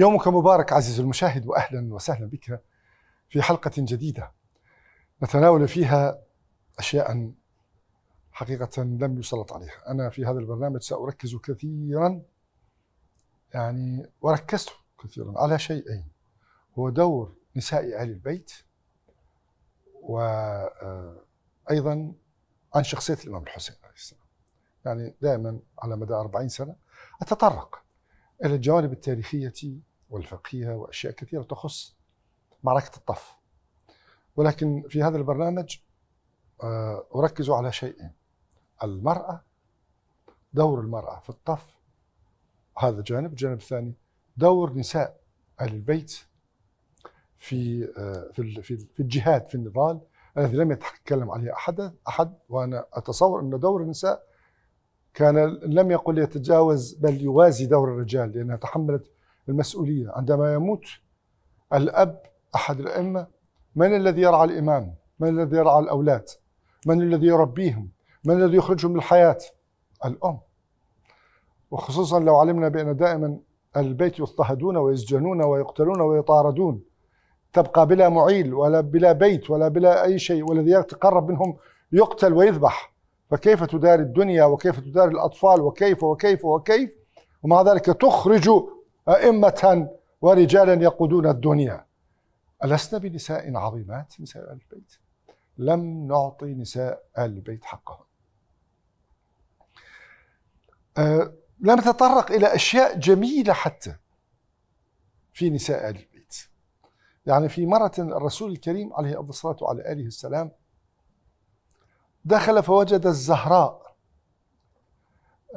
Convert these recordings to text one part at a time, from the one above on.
يومك مبارك عزيزي المشاهد واهلا وسهلا بك في حلقه جديده نتناول فيها اشياء حقيقه لم يسلط عليها، انا في هذا البرنامج ساركز كثيرا يعني وركزت كثيرا على شيئين هو دور نساء اهل البيت وايضا آه، عن شخصيه الامام الحسين عليه السلام. يعني دائما على مدى 40 سنه اتطرق الى الجوانب التاريخيه والفقيه واشياء كثيره تخص معركه الطف ولكن في هذا البرنامج آه، اركز على شيئين المراه دور المراه في الطف هذا جانب الجانب الثاني دور نساء اهل البيت في آه، في في الجهاد في النضال الذي لم يتكلم عليه احد احد وانا اتصور ان دور النساء كان لم يقل يتجاوز بل يوازي دور الرجال لانها تحملت المسؤولية عندما يموت الأب أحد الأئمة من الذي يرعى الإمام؟ من الذي يرعى الأولاد؟ من الذي يربيهم؟ من الذي يخرجهم من الحياة؟ الأم وخصوصا لو علمنا بأن دائما البيت يضطهدون ويسجنون ويقتلون ويطاردون تبقى بلا معيل ولا بلا بيت ولا بلا أي شيء والذي يتقرب منهم يقتل ويذبح فكيف تداري الدنيا وكيف تداري الأطفال وكيف وكيف وكيف ومع ذلك تخرج أئمة ورجالا يقودون الدنيا ألسنا بنساء عظيمات نساء البيت لم نعطي نساء البيت حقهم أه لم تطرق إلى أشياء جميلة حتى في نساء البيت يعني في مرة الرسول الكريم عليه الصلاة وعلى آله السلام دخل فوجد الزهراء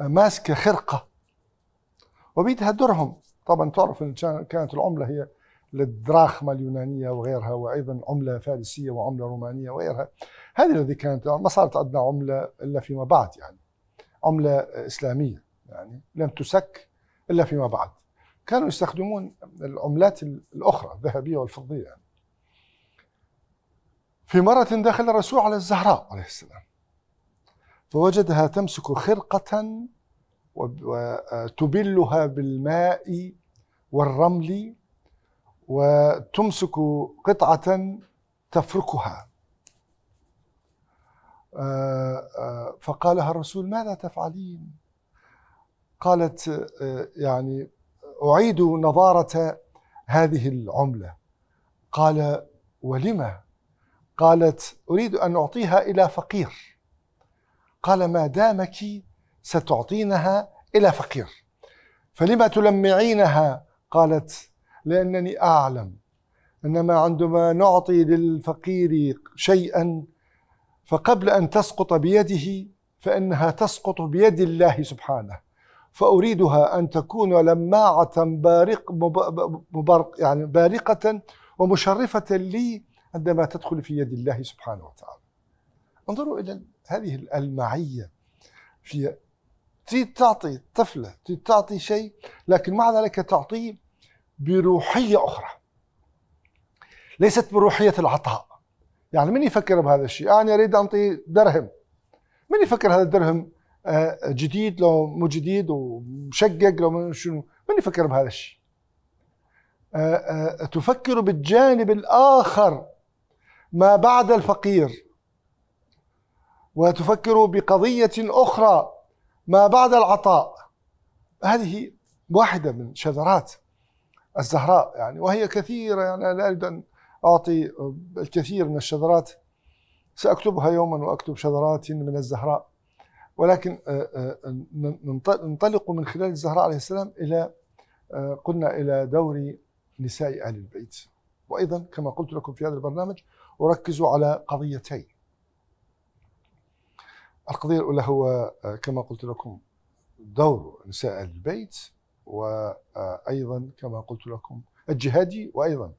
ماسكة خرقة وبيدها درهم طبعا تعرف ان كانت العمله هي للدراخمة اليونانية وغيرها وأيضا عملة فارسية وعملة رومانية وغيرها هذه الذي كانت ما صارت عندنا عملة إلا فيما بعد يعني عملة إسلامية يعني لم تسك إلا فيما بعد كانوا يستخدمون العملات الأخرى الذهبية والفضية يعني. في مرة دخل الرسول على الزهراء عليه السلام فوجدها تمسك خرقة وتبلها آه، بالماء والرمل وتمسك قطعة تفركها آه، آه، فقالها الرسول ماذا تفعلين قالت يعني أعيد نظارة هذه العملة قال ولما قالت أريد أن أعطيها إلى فقير قال ما دامك ستعطينها إلى فقير فلما تلمعينها قالت لأنني أعلم إنما عندما نعطي للفقير شيئا فقبل أن تسقط بيده فإنها تسقط بيد الله سبحانه فأريدها أن تكون لماعة بارق مبارق يعني بارقة ومشرفة لي عندما تدخل في يد الله سبحانه وتعالى انظروا إلى هذه المعية في تريد تعطي طفله تريد تعطي شيء لكن مع ذلك تعطيه بروحيه اخرى ليست بروحيه العطاء يعني من يفكر بهذا الشيء آه، انا اريد اعطي درهم من يفكر هذا الدرهم آه، جديد لو مو جديد ومشقق لو شنو من يفكر بهذا الشيء آه، تفكر بالجانب الاخر ما بعد الفقير وتفكر بقضيه اخرى ما بعد العطاء هذه واحدة من شذرات الزهراء يعني وهي كثيرة يعني لا أريد أن أعطي الكثير من الشذرات سأكتبها يوما وأكتب شذرات من الزهراء ولكن آه، آه، آه، ننطلق من خلال الزهراء عليه السلام إلى قلنا إلى دور نساء ال البيت وأيضا كما قلت لكم في هذا البرنامج أركز على قضيتين القضية الأولى آه، هو كما قلت لكم دور نساء البيت وأيضا آه، كما قلت لكم الجهادي وأيضا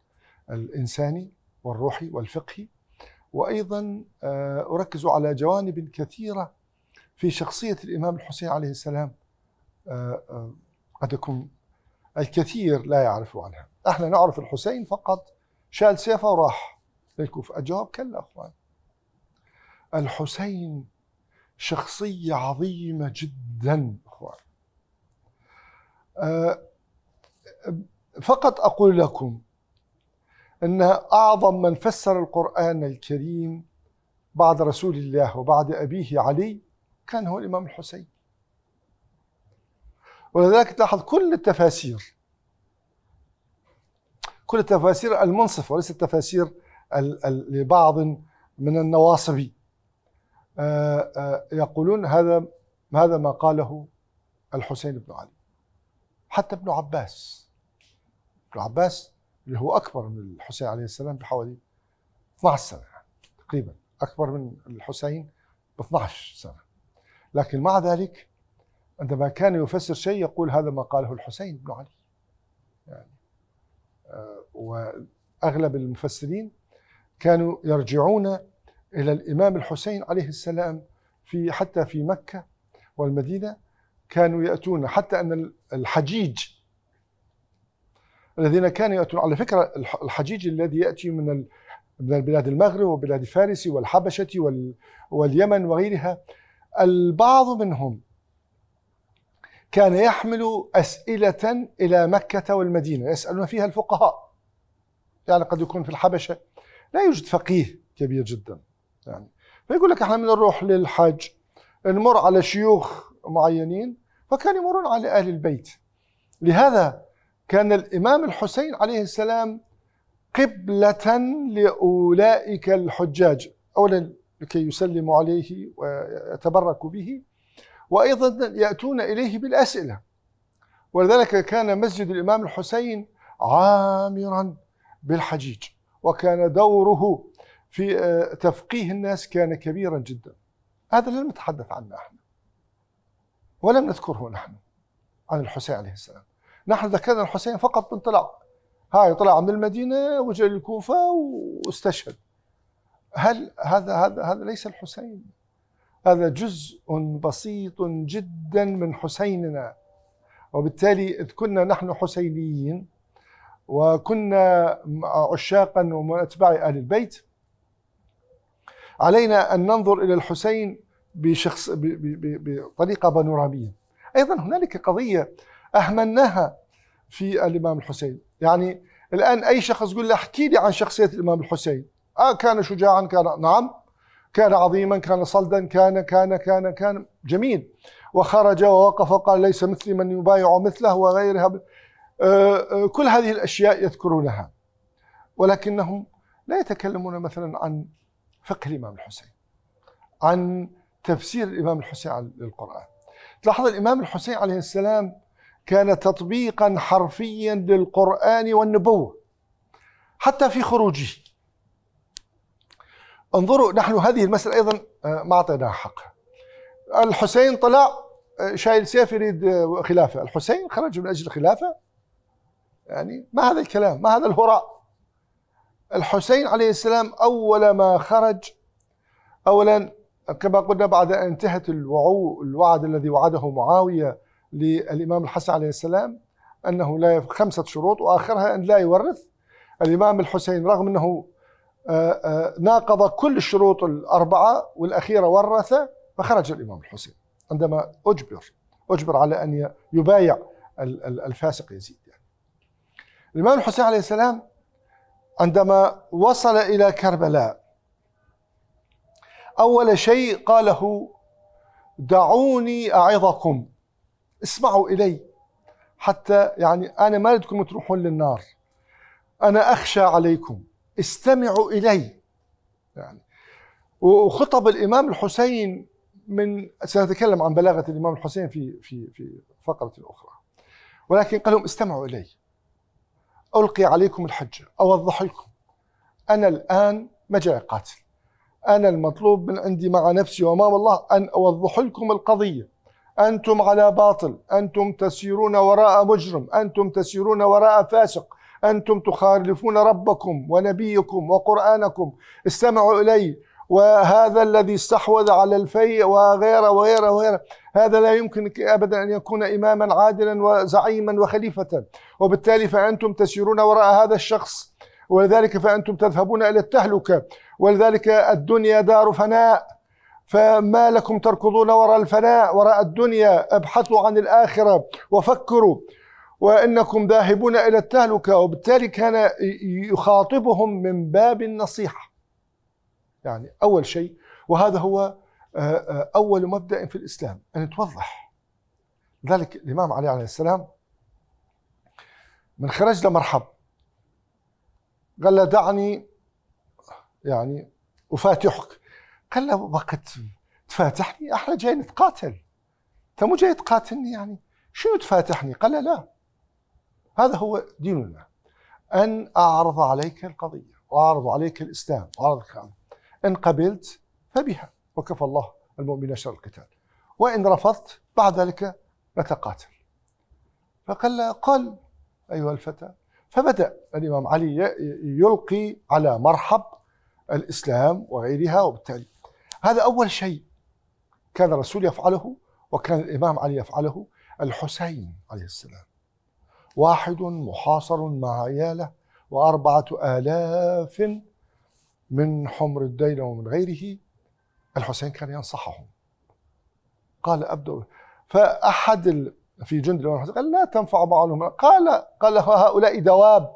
الإنساني والروحي والفقهي وأيضا آه، أركز على جوانب كثيرة في شخصية الإمام الحسين عليه السلام قد يكون الكثير لا يعرف عنها احنا نعرف الحسين فقط شال سيفه وراح للكوفة الجواب كلا أخوان الحسين شخصية عظيمة جدا أخوان أه، فقط أقول لكم أن أعظم من فسر القرآن الكريم بعد رسول الله وبعد أبيه علي كان هو الإمام الحسين ولذلك تلاحظ كل التفاسير كل التفاسير المنصفة وليست التفاسير لبعض من النواصبي آه، آه، يقولون هذا هذا ما قاله الحسين بن علي حتى ابن عباس ابن عباس اللي هو أكبر من الحسين عليه السلام بحوالي 12 سنة تقريبا أكبر من الحسين ب 12 سنة لكن مع ذلك عندما كان يفسر شيء يقول هذا ما قاله الحسين بن علي يعني آه، وأغلب المفسرين كانوا يرجعون إلى الإمام الحسين عليه السلام في حتى في مكة والمدينة كانوا يأتون حتى أن الحجيج الذين كانوا يأتون على فكرة الحجيج الذي يأتي من من بلاد المغرب وبلاد فارس والحبشة واليمن وغيرها البعض منهم كان يحمل أسئلة إلى مكة والمدينة يسألون فيها الفقهاء يعني قد يكون في الحبشة لا يوجد فقيه كبير جدا يعني فيقول لك احنا بنروح للحج نمر على شيوخ معينين فكان يمرون على اهل البيت لهذا كان الامام الحسين عليه السلام قبلة لاولئك الحجاج اولا لكي يسلموا عليه ويتبركوا به وايضا ياتون اليه بالاسئله ولذلك كان مسجد الامام الحسين عامرا بالحجيج وكان دوره في آه، تفقيه الناس كان كبيرا جدا هذا لم نتحدث عنه احنا ولم نذكره نحن عن الحسين عليه السلام نحن ذكرنا الحسين فقط من طلع هاي طلع من المدينه وجاء للكوفه واستشهد هل هذا هذا هذا ليس الحسين هذا جزء بسيط جدا من حسيننا وبالتالي إذ كنا نحن حسينيين وكنا عشاقا ومن أتباع أهل البيت علينا أن ننظر إلى الحسين بشخص بطريقة بانورامية أيضا هنالك قضية أهملناها في الإمام الحسين يعني الآن أي شخص يقول له احكي لي عن شخصية الإمام الحسين آه كان شجاعا كان نعم كان عظيما كان صلدا كان كان كان كان جميل وخرج ووقف وقال ليس مثلي من يبايع مثله وغيرها آه, آه، كل هذه الأشياء يذكرونها ولكنهم لا يتكلمون مثلا عن فقه الإمام الحسين عن تفسير الإمام الحسين على القرآن تلاحظ الإمام الحسين عليه السلام كان تطبيقا حرفيا للقرآن والنبوة حتى في خروجه انظروا نحن هذه المسألة أيضا آه، ما أعطيناها حقها الحسين طلع آه، شايل سيف يريد آه، خلافة الحسين خرج من أجل الخلافة يعني ما هذا الكلام ما هذا الهراء الحسين عليه السلام أول ما خرج أولا كما قلنا بعد أن انتهت الوعو الوعد الذي وعده معاوية للإمام الحسن عليه السلام أنه لا خمسة شروط وآخرها أن لا يورث الإمام الحسين رغم أنه ناقض كل الشروط الأربعة والأخيرة ورث فخرج الإمام الحسين عندما أجبر أجبر على أن يبايع الفاسق يزيد يعني. الإمام الحسين عليه السلام عندما وصل إلى كربلاء أول شيء قاله دعوني أعظكم اسمعوا إلي حتى يعني أنا ما بدكم تروحون للنار أنا أخشى عليكم استمعوا إلي يعني وخطب الإمام الحسين من سنتكلم عن بلاغة الإمام الحسين في في في فقرة أخرى ولكن قال لهم استمعوا إلي ألقي عليكم الحجة أوضح لكم أنا الآن ما جاي قاتل أنا المطلوب من عندي مع نفسي وأمام الله أن أوضح لكم القضية أنتم على باطل أنتم تسيرون وراء مجرم أنتم تسيرون وراء فاسق أنتم تخالفون ربكم ونبيكم وقرآنكم استمعوا إلي وهذا الذي استحوذ على الفيء وغيره وغيره وغيره هذا لا يمكن أبدا أن يكون إماما عادلا وزعيما وخليفة وبالتالي فأنتم تسيرون وراء هذا الشخص ولذلك فأنتم تذهبون إلى التهلكة ولذلك الدنيا دار فناء فما لكم تركضون وراء الفناء وراء الدنيا ابحثوا عن الآخرة وفكروا وإنكم ذاهبون إلى التهلكة وبالتالي كان يخاطبهم من باب النصيحة يعني أول شيء وهذا هو آه، آه، أول مبدأ في الإسلام أن توضح ذلك الإمام علي عليه السلام من خرج لمرحب قال له دعني يعني أفاتحك قال له وقت تفاتحني احنا جاي نتقاتل انت مو جاي تقاتلني يعني شنو تفاتحني قال له لا هذا هو ديننا ان اعرض عليك القضيه واعرض عليك الاسلام واعرض ان قبلت فبها وكفى الله المؤمنين شر القتال وإن رفضت بعد ذلك نتقاتل فقال قال أيها الفتى فبدأ الإمام علي يلقي على مرحب الإسلام وغيرها وبالتالي هذا أول شيء كان الرسول يفعله وكان الإمام علي يفعله الحسين عليه السلام واحد محاصر مع عياله وأربعة آلاف من حمر الدين ومن غيره الحسين كان ينصحهم قال ابدو فأحد ال... في جند قال لا تنفع بعضهم قال قال هؤلاء دواب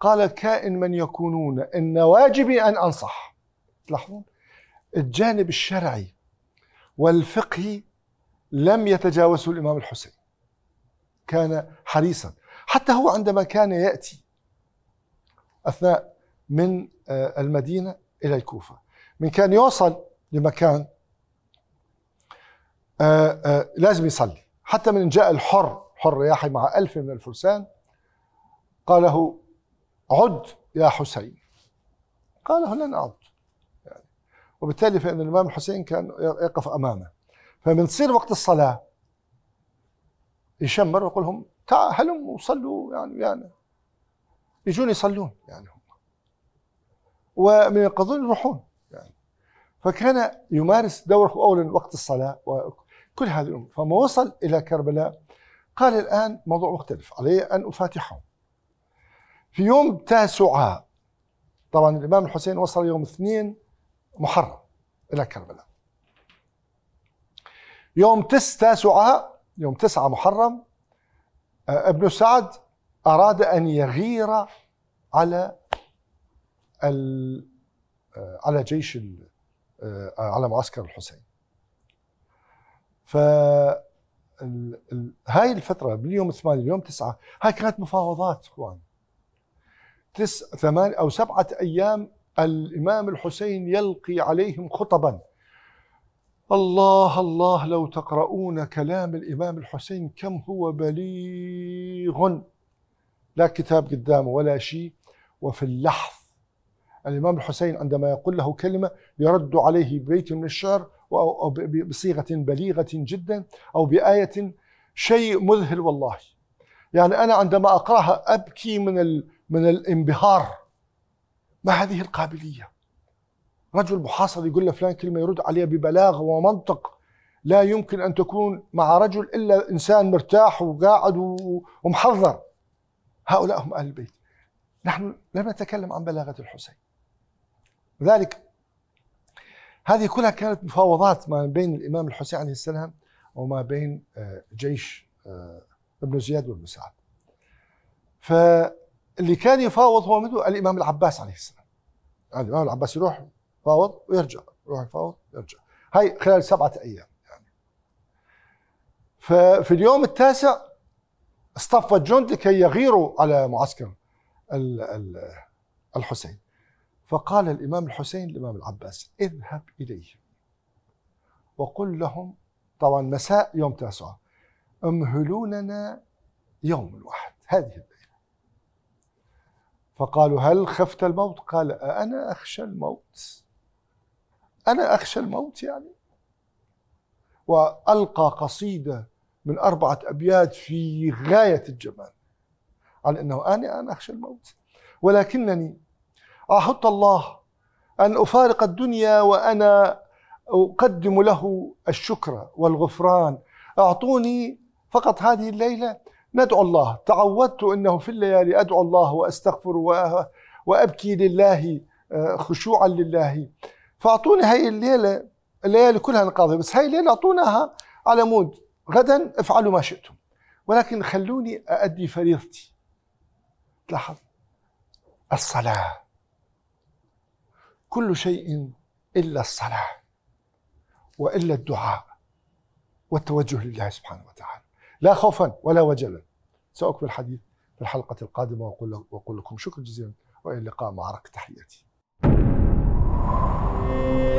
قال كائن من يكونون إن واجبي أن أنصح تلاحظون الجانب الشرعي والفقهي لم يتجاوزه الإمام الحسين كان حريصا حتى هو عندما كان يأتي أثناء من آه، المدينة إلى الكوفة من كان يوصل لمكان آآ آه، آآ آه، لازم يصلي حتى من جاء الحر حر رياحي مع ألف من الفرسان قال له عد يا حسين قال له لن أعد يعني وبالتالي فإن الإمام الحسين كان يقف أمامه فمن صير وقت الصلاة يشمر ويقول لهم تعالوا هلم وصلوا يعني يعني يجون يصلون يعني هم ومن يقضون يروحون فكان يمارس دوره أولا وقت الصلاة وكل هذه الأمور فما وصل إلى كربلاء قال الآن موضوع مختلف علي أن أفاتحه في يوم تاسعاء طبعا الإمام الحسين وصل يوم اثنين محرم إلى كربلاء يوم تس تاسعاء يوم تسعة محرم آه، ابن سعد أراد أن يغير على آه، على جيش آه، على معسكر الحسين ف هاي الفترة من يوم 8 ليوم 9 هاي كانت مفاوضات اخوان تس ثمان او سبعة ايام الامام الحسين يلقي عليهم خطبا الله الله لو تقرؤون كلام الامام الحسين كم هو بليغ لا كتاب قدامه ولا شيء وفي اللحظ الإمام الحسين عندما يقول له كلمة يرد عليه ببيت من الشعر أو بصيغة بليغة جدا أو بآية شيء مذهل والله يعني أنا عندما أقرأها أبكي من من الانبهار ما هذه القابلية رجل محاصر يقول له فلان كلمة يرد عليها ببلاغة ومنطق لا يمكن أن تكون مع رجل إلا إنسان مرتاح وقاعد ومحضر هؤلاء هم أهل البيت نحن لم نتكلم عن بلاغة الحسين لذلك هذه كلها كانت مفاوضات ما بين الامام الحسين عليه السلام وما بين آه، جيش آه، ابن زياد وابن سعد. فاللي كان يفاوض هو منه الامام العباس عليه السلام. يعني الامام العباس يروح يفاوض ويرجع، يروح يفاوض ويرجع. هاي خلال سبعه ايام يعني. ففي اليوم التاسع اصطف الجند لكي يغيروا على معسكر الحسين. فقال الإمام الحسين للإمام العباس اذهب إليهم وقل لهم طبعا مساء يوم تاسعة امهلوا لنا يوم الواحد هذه الليلة فقالوا هل خفت الموت قال أنا أخشى الموت أنا أخشى الموت يعني وألقى قصيدة من أربعة أبيات في غاية الجمال عن أنه أنا أنا أخشى الموت ولكنني أحط الله أن أفارق الدنيا وأنا أقدم له الشكر والغفران أعطوني فقط هذه الليلة ندعو الله تعودت أنه في الليالي أدعو الله وأستغفر وأبكي لله آه، خشوعا لله فأعطوني هذه الليلة الليالي كلها نقاضي بس هذه الليلة أعطوناها على مود غدا افعلوا ما شئتم ولكن خلوني أؤدي فريضتي لاحظ الصلاه كل شيء إلا الصلاة وإلا الدعاء والتوجه لله سبحانه وتعالى لا خوفا ولا وجلا سأكمل الحديث في الحلقة القادمة وأقول, لكم شكرا جزيلا وإلى اللقاء مع رك تحياتي thank you